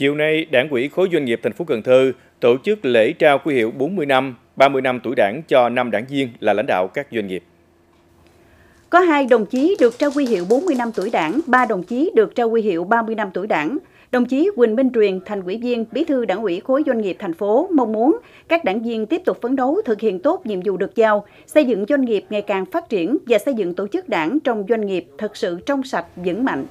Chiều nay, Đảng ủy khối doanh nghiệp thành phố Cần Thơ tổ chức lễ trao quy hiệu 40 năm, 30 năm tuổi Đảng cho năm đảng viên là lãnh đạo các doanh nghiệp. Có hai đồng chí được trao quy hiệu 40 năm tuổi Đảng, ba đồng chí được trao quy hiệu 30 năm tuổi Đảng. Đồng chí Quỳnh Minh Truyền, thành ủy viên, bí thư đảng ủy khối doanh nghiệp thành phố mong muốn các đảng viên tiếp tục phấn đấu thực hiện tốt nhiệm vụ được giao, xây dựng doanh nghiệp ngày càng phát triển và xây dựng tổ chức đảng trong doanh nghiệp thật sự trong sạch, vững mạnh.